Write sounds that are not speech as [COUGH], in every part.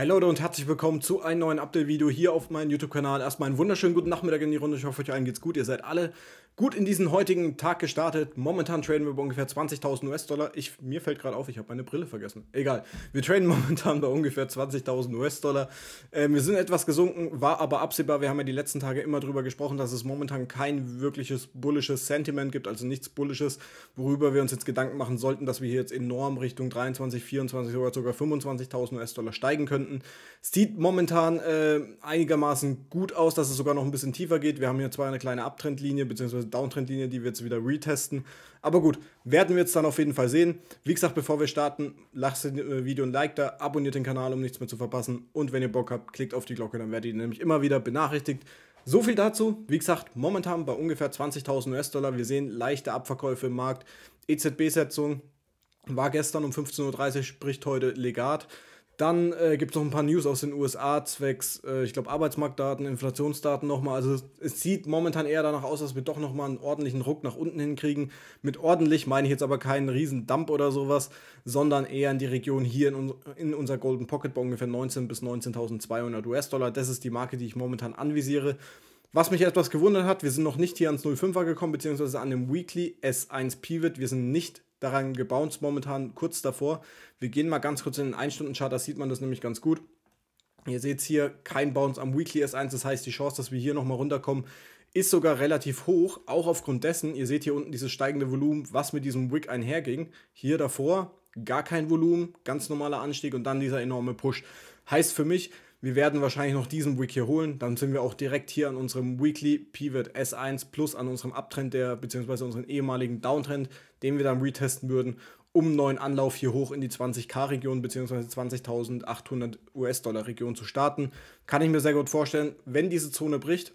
Hi Leute und herzlich willkommen zu einem neuen Update-Video hier auf meinem YouTube-Kanal. Erstmal einen wunderschönen guten Nachmittag in die Runde. Ich hoffe, euch allen geht's gut. Ihr seid alle gut in diesen heutigen Tag gestartet. Momentan traden wir bei ungefähr 20.000 US-Dollar. mir fällt gerade auf, ich habe meine Brille vergessen. Egal. Wir traden [LAUGHS] momentan bei ungefähr 20.000 US-Dollar. Ähm, wir sind etwas gesunken, war aber absehbar. Wir haben ja die letzten Tage immer darüber gesprochen, dass es momentan kein wirkliches bullisches Sentiment gibt, also nichts bullisches, worüber wir uns jetzt Gedanken machen sollten, dass wir hier jetzt enorm Richtung 23, 24 oder sogar 25.000 US-Dollar steigen könnten. Sieht momentan äh, einigermaßen gut aus, dass es sogar noch ein bisschen tiefer geht. Wir haben hier zwar eine kleine Abtrendlinie, beziehungsweise Downtrendlinie, die wir jetzt wieder retesten. Aber gut, werden wir jetzt dann auf jeden Fall sehen. Wie gesagt, bevor wir starten, lasst das äh, Video ein Like da, abonniert den Kanal, um nichts mehr zu verpassen. Und wenn ihr Bock habt, klickt auf die Glocke, dann werdet ihr nämlich immer wieder benachrichtigt. So viel dazu. Wie gesagt, momentan bei ungefähr 20.000 US-Dollar. Wir sehen leichte Abverkäufe im Markt. EZB-Setzung war gestern um 15.30 Uhr, spricht heute Legat. Dann äh, gibt es noch ein paar News aus den USA zwecks, äh, ich glaube, Arbeitsmarktdaten, Inflationsdaten nochmal. Also es, es sieht momentan eher danach aus, dass wir doch nochmal einen ordentlichen Ruck nach unten hinkriegen. Mit ordentlich meine ich jetzt aber keinen riesen Dump oder sowas, sondern eher in die Region hier in, un in unser Golden Pocket bei ungefähr 19.000 bis 19.200 US-Dollar. Das ist die Marke, die ich momentan anvisiere. Was mich etwas gewundert hat, wir sind noch nicht hier ans 05er gekommen, beziehungsweise an dem Weekly S1 Pivot. Wir sind nicht daran gebounced momentan kurz davor. Wir gehen mal ganz kurz in den 1-Stunden-Chart, da sieht man das nämlich ganz gut. Ihr seht hier kein Bounce am Weekly S1, das heißt die Chance, dass wir hier nochmal runterkommen, ist sogar relativ hoch, auch aufgrund dessen, ihr seht hier unten dieses steigende Volumen, was mit diesem Wick einherging. Hier davor gar kein Volumen, ganz normaler Anstieg und dann dieser enorme Push. Heißt für mich, wir werden wahrscheinlich noch diesen Week hier holen. Dann sind wir auch direkt hier an unserem Weekly Pivot S1 plus an unserem Uptrend, der beziehungsweise unseren ehemaligen Downtrend, den wir dann retesten würden, um neuen Anlauf hier hoch in die 20k-Region beziehungsweise 20.800 US-Dollar-Region zu starten. Kann ich mir sehr gut vorstellen, wenn diese Zone bricht,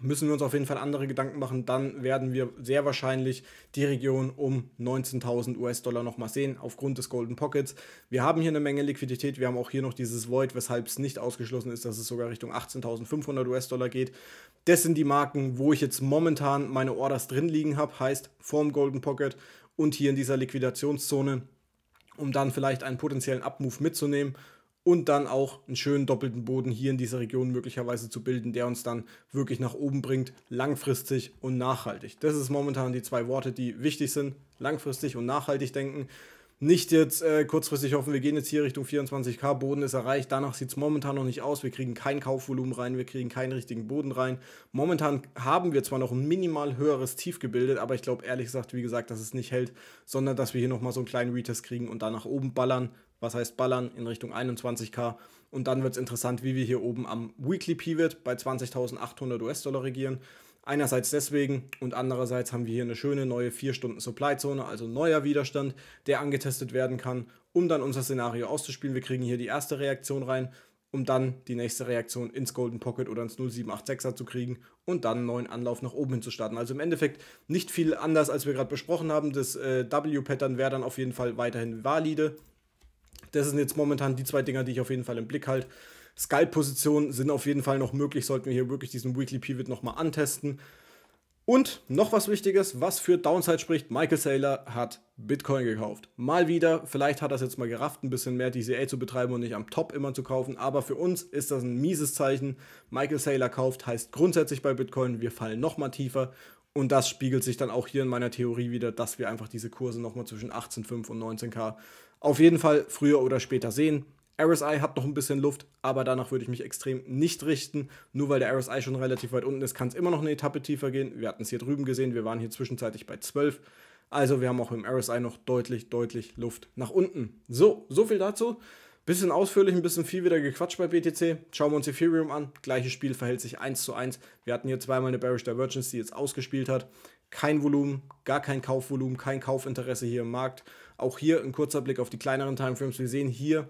müssen wir uns auf jeden Fall andere Gedanken machen. Dann werden wir sehr wahrscheinlich die Region um 19.000 US-Dollar nochmal sehen, aufgrund des Golden Pockets. Wir haben hier eine Menge Liquidität. Wir haben auch hier noch dieses Void, weshalb es nicht ausgeschlossen ist, dass es sogar Richtung 18.500 US-Dollar geht. Das sind die Marken, wo ich jetzt momentan meine Orders drin liegen habe, heißt vorm Golden Pocket und hier in dieser Liquidationszone, um dann vielleicht einen potenziellen Abmove mitzunehmen und dann auch einen schönen doppelten Boden hier in dieser Region möglicherweise zu bilden, der uns dann wirklich nach oben bringt, langfristig und nachhaltig. Das ist momentan die zwei Worte, die wichtig sind, langfristig und nachhaltig denken. Nicht jetzt äh, kurzfristig hoffen, wir gehen jetzt hier Richtung 24k, Boden ist erreicht. Danach sieht es momentan noch nicht aus. Wir kriegen kein Kaufvolumen rein, wir kriegen keinen richtigen Boden rein. Momentan haben wir zwar noch ein minimal höheres Tief gebildet, aber ich glaube ehrlich gesagt, wie gesagt, dass es nicht hält, sondern dass wir hier nochmal so einen kleinen Retest kriegen und dann nach oben ballern. Was heißt ballern? In Richtung 21k. Und dann wird es interessant, wie wir hier oben am Weekly Pivot bei 20.800 US-Dollar regieren. Einerseits deswegen und andererseits haben wir hier eine schöne neue 4 Stunden Supply Zone, also neuer Widerstand, der angetestet werden kann, um dann unser Szenario auszuspielen. Wir kriegen hier die erste Reaktion rein, um dann die nächste Reaktion ins Golden Pocket oder ins 0786er zu kriegen und dann einen neuen Anlauf nach oben hin zu starten. Also im Endeffekt nicht viel anders, als wir gerade besprochen haben. Das äh, W-Pattern wäre dann auf jeden Fall weiterhin valide. Das sind jetzt momentan die zwei Dinger, die ich auf jeden Fall im Blick halte. Sky-Positionen sind auf jeden Fall noch möglich, sollten wir hier wirklich diesen Weekly Pivot nochmal antesten. Und noch was Wichtiges, was für Downside spricht, Michael Saylor hat Bitcoin gekauft. Mal wieder, vielleicht hat er es jetzt mal gerafft, ein bisschen mehr DCA zu betreiben und nicht am Top immer zu kaufen, aber für uns ist das ein mieses Zeichen. Michael Saylor kauft heißt grundsätzlich bei Bitcoin, wir fallen nochmal tiefer und das spiegelt sich dann auch hier in meiner Theorie wieder, dass wir einfach diese Kurse nochmal zwischen 18,5 und 19k auf jeden Fall früher oder später sehen. RSI hat noch ein bisschen Luft, aber danach würde ich mich extrem nicht richten. Nur weil der RSI schon relativ weit unten ist, kann es immer noch eine Etappe tiefer gehen. Wir hatten es hier drüben gesehen, wir waren hier zwischenzeitlich bei 12. Also wir haben auch im RSI noch deutlich, deutlich Luft nach unten. So, so viel dazu. Bisschen ausführlich, ein bisschen viel wieder gequatscht bei BTC. Schauen wir uns Ethereum an. Gleiches Spiel verhält sich 1 zu 1. Wir hatten hier zweimal eine Bearish Divergence, die jetzt ausgespielt hat. Kein Volumen, gar kein Kaufvolumen, kein Kaufinteresse hier im Markt. Auch hier ein kurzer Blick auf die kleineren Timeframes. Wir sehen hier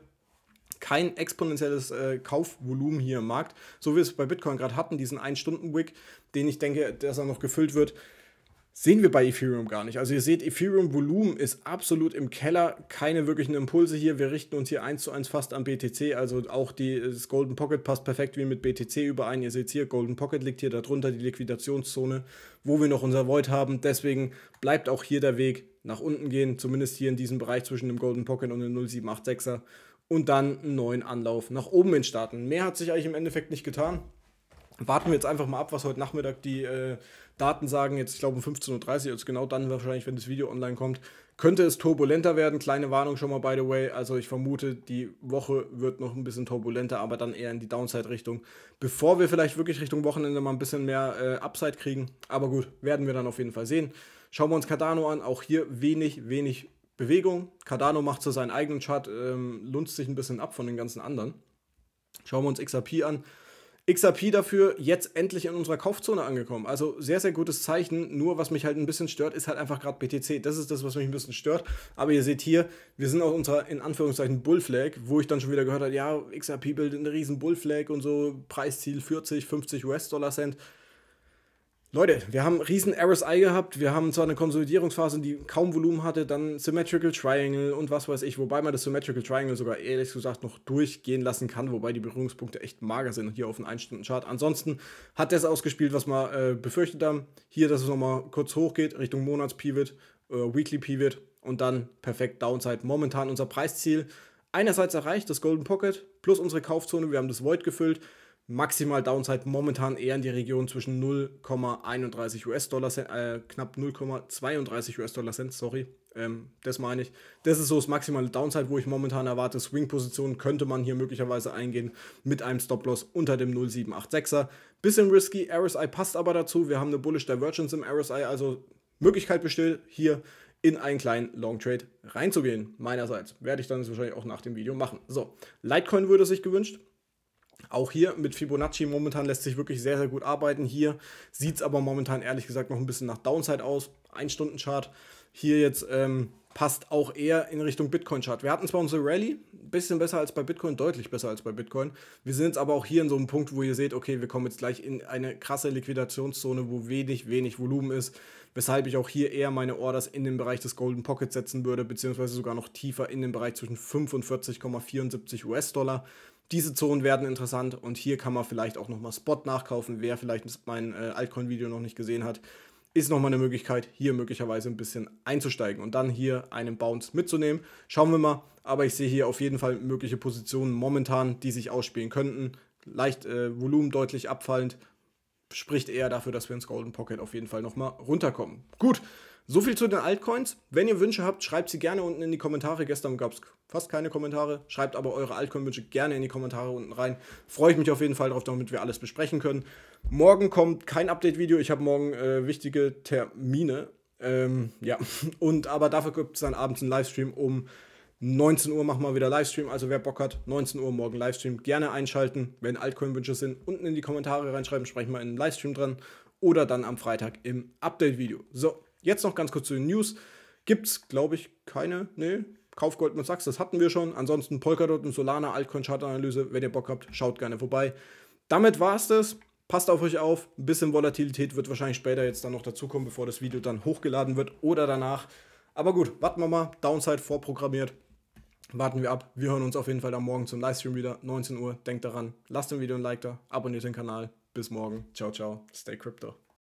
kein exponentielles äh, Kaufvolumen hier im Markt, so wie wir es bei Bitcoin gerade hatten, diesen 1-Stunden-Wick, den ich denke, dass er noch gefüllt wird, sehen wir bei Ethereum gar nicht. Also ihr seht, Ethereum-Volumen ist absolut im Keller, keine wirklichen Impulse hier. Wir richten uns hier 1 zu 1 fast am BTC, also auch die, das Golden Pocket passt perfekt wie mit BTC überein. Ihr seht hier, Golden Pocket liegt hier darunter, die Liquidationszone, wo wir noch unser Void haben. Deswegen bleibt auch hier der Weg nach unten gehen, zumindest hier in diesem Bereich zwischen dem Golden Pocket und dem 0786er und dann einen neuen Anlauf nach oben hin starten. Mehr hat sich eigentlich im Endeffekt nicht getan. Warten wir jetzt einfach mal ab, was heute Nachmittag die äh, Daten sagen. Jetzt, ich glaube, um 15.30 Uhr, jetzt also genau dann wahrscheinlich, wenn das Video online kommt, könnte es turbulenter werden. Kleine Warnung schon mal, by the way. Also, ich vermute, die Woche wird noch ein bisschen turbulenter, aber dann eher in die Downside-Richtung, bevor wir vielleicht wirklich Richtung Wochenende mal ein bisschen mehr äh, Upside kriegen. Aber gut, werden wir dann auf jeden Fall sehen. Schauen wir uns Cardano an. Auch hier wenig, wenig Bewegung. Cardano macht so seinen eigenen Chart, ähm, lunzt sich ein bisschen ab von den ganzen anderen. Schauen wir uns XRP an. XRP dafür jetzt endlich in unserer Kaufzone angekommen. Also sehr, sehr gutes Zeichen. Nur was mich halt ein bisschen stört, ist halt einfach gerade BTC. Das ist das, was mich ein bisschen stört. Aber ihr seht hier, wir sind auf unserer in Anführungszeichen Bullflag, wo ich dann schon wieder gehört habe, ja, XRP bildet eine riesen Bullflag und so, Preisziel 40, 50 US-Dollar-Cent. Leute, wir haben riesen RSI gehabt, wir haben zwar eine Konsolidierungsphase, die kaum Volumen hatte, dann Symmetrical Triangle und was weiß ich, wobei man das Symmetrical Triangle sogar ehrlich gesagt noch durchgehen lassen kann, wobei die Berührungspunkte echt mager sind hier auf dem 1-Stunden-Chart. Ansonsten hat das ausgespielt, was wir äh, befürchtet haben. Hier, dass es nochmal kurz hochgeht, Richtung Monats-Pivot, äh, Weekly-Pivot und dann perfekt Downside. Momentan unser Preisziel einerseits erreicht, das Golden Pocket, plus unsere Kaufzone, wir haben das Void gefüllt. Maximal Downside momentan eher in die Region zwischen 0,31 US-Dollar, äh, knapp 0,32 US-Dollar Cent, sorry. Ähm, das meine ich. Das ist so das maximale Downside, wo ich momentan erwarte. Swing-Positionen könnte man hier möglicherweise eingehen mit einem Stop-Loss unter dem 0786er. Bisschen risky, RSI passt aber dazu. Wir haben eine Bullish Divergence im RSI, also Möglichkeit besteht, hier in einen kleinen Long Trade reinzugehen. Meinerseits werde ich dann wahrscheinlich auch nach dem Video machen. So, Litecoin würde sich gewünscht. Auch hier mit Fibonacci momentan lässt sich wirklich sehr, sehr gut arbeiten. Hier sieht es aber momentan ehrlich gesagt noch ein bisschen nach Downside aus. Ein Stunden Chart. Hier jetzt ähm, passt auch eher in Richtung Bitcoin-Chart. Wir hatten zwar unsere Rallye, ein bisschen besser als bei Bitcoin, deutlich besser als bei Bitcoin. Wir sind jetzt aber auch hier in so einem Punkt, wo ihr seht, okay, wir kommen jetzt gleich in eine krasse Liquidationszone, wo wenig, wenig Volumen ist, weshalb ich auch hier eher meine Orders in den Bereich des Golden Pockets setzen würde, beziehungsweise sogar noch tiefer in den Bereich zwischen 45,74 US-Dollar diese Zonen werden interessant und hier kann man vielleicht auch nochmal Spot nachkaufen. Wer vielleicht mein äh, Altcoin-Video noch nicht gesehen hat, ist nochmal eine Möglichkeit, hier möglicherweise ein bisschen einzusteigen und dann hier einen Bounce mitzunehmen. Schauen wir mal, aber ich sehe hier auf jeden Fall mögliche Positionen momentan, die sich ausspielen könnten. Leicht äh, Volumen deutlich abfallend, spricht eher dafür, dass wir ins Golden Pocket auf jeden Fall nochmal runterkommen. Gut, so viel zu den Altcoins. Wenn ihr Wünsche habt, schreibt sie gerne unten in die Kommentare. Gestern gab es fast keine Kommentare. Schreibt aber eure Altcoin-Wünsche gerne in die Kommentare unten rein. Freue ich mich auf jeden Fall darauf, damit wir alles besprechen können. Morgen kommt kein Update-Video. Ich habe morgen äh, wichtige Termine. Ähm, ja, [LAUGHS] und aber dafür gibt es dann abends einen Livestream um 19 Uhr machen wir wieder Livestream, also wer Bock hat, 19 Uhr morgen Livestream, gerne einschalten. Wenn Altcoin-Wünsche sind, unten in die Kommentare reinschreiben, sprechen wir in den Livestream dran oder dann am Freitag im Update-Video. So, Jetzt noch ganz kurz zu den News. Gibt es, glaube ich, keine. Nee. Kauf Goldman Sachs, das hatten wir schon. Ansonsten Polkadot und Solana Altcoin Chartanalyse. Wenn ihr Bock habt, schaut gerne vorbei. Damit war es das. Passt auf euch auf. Ein bisschen Volatilität wird wahrscheinlich später jetzt dann noch dazukommen, bevor das Video dann hochgeladen wird oder danach. Aber gut, warten wir mal. Downside vorprogrammiert. Warten wir ab. Wir hören uns auf jeden Fall am Morgen zum Livestream wieder, 19 Uhr. Denkt daran, lasst dem Video ein Like da, abonniert den Kanal. Bis morgen. Ciao, ciao. Stay Crypto.